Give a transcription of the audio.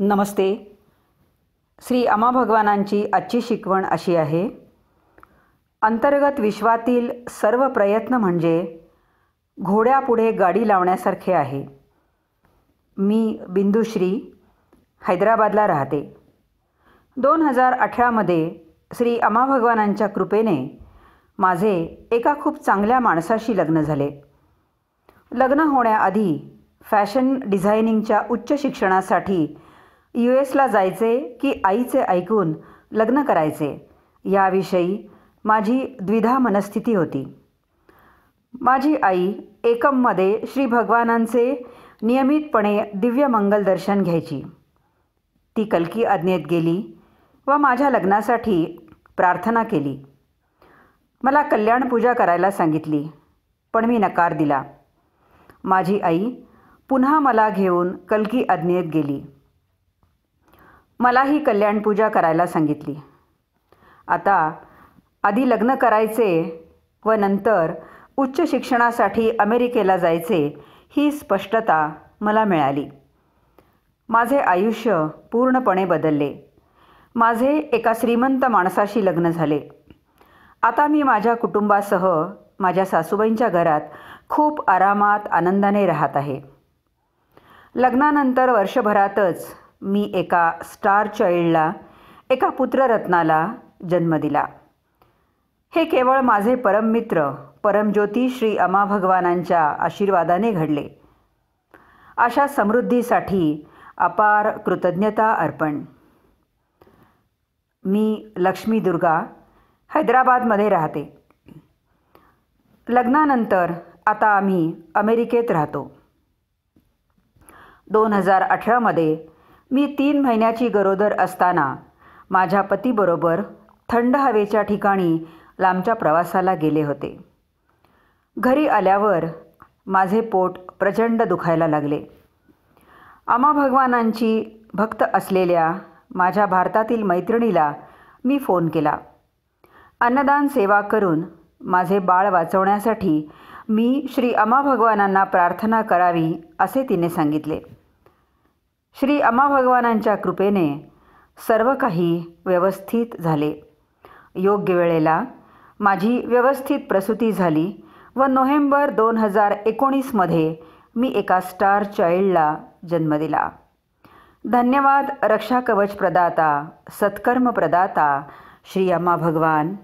नमस्ते श्री अमा भगवानांची आजची शिकवण अशी आहे अंतर्गत विश्वातील सर्व प्रयत्न म्हणजे घोड्यापुढे गाडी लावण्यासारखे आहे मी बिंदुश्री हैदराबादला राहते दोन हजार अठरामध्ये श्री अमा भगवानांच्या कृपेने माझे एका खूप चांगल्या माणसाशी लग्न झाले लग्न होण्याआधी फॅशन डिझायनिंगच्या उच्च शिक्षणासाठी यू एसला जायचे की आईचे ऐकून लग्न करायचे याविषयी माझी द्विधा मनस्थिती होती माझी आई एकममध्ये श्री भगवानांचे नियमितपणे दिव्य मंगल दर्शन घ्यायची ती कलकी आज्ञेत गेली व माझ्या लग्नासाठी प्रार्थना केली मला कल्याण पूजा करायला सांगितली पण मी नकार दिला माझी आई पुन्हा मला घेऊन कलकी आज्ञेत गेली मला ही कल्याण पूजा करायला सांगितली आता आधी लग्न करायचे व नंतर उच्च शिक्षणासाठी अमेरिकेला जायचे ही स्पष्टता मला मिळाली माझे आयुष्य पूर्णपणे बदलले माझे एका श्रीमंत माणसाशी लग्न झाले आता मी माझ्या कुटुंबासह माझ्या सासूबाईंच्या घरात खूप आरामात आनंदाने राहत आहे लग्नानंतर वर्षभरातच मी एका स्टार चाइल्डला एका पुत्ररत्नाला जन्म दिला हे केवळ माझे परममित्र परमज्योती श्री अमा भगवानांच्या आशीर्वादाने घडले अशा समृद्धीसाठी अपार कृतज्ञता अर्पण मी लक्ष्मी दुर्गा हैदराबादमध्ये राहते लग्नानंतर आता आम्ही अमेरिकेत राहतो दोन हजार अठरामध्ये मी तीन महिन्याची गरोदर असताना माझ्या पतीबरोबर थंड हवेच्या ठिकाणी लांबच्या प्रवासाला गेले होते घरी आल्यावर माझे पोट प्रचंड दुखायला लागले अम्मा भगवानांची भक्त असलेल्या माझ्या भारतातील मैत्रिणीला मी फोन केला अन्नदान सेवा करून माझे बाळ वाचवण्यासाठी मी श्री अमा भगवानांना प्रार्थना करावी असे तिने सांगितले श्री भगवानांच्या कृपेने सर्व काही व्यवस्थित झाले योग्य वेळेला माझी व्यवस्थित प्रसूती झाली व नोव्हेंबर दोन हजार एकोणीसमध्ये मी एका स्टार चाइल्डला जन्म दिला धन्यवाद रक्षा कवच प्रदाता सत्कर्म प्रदाता श्री अम्मा भगवान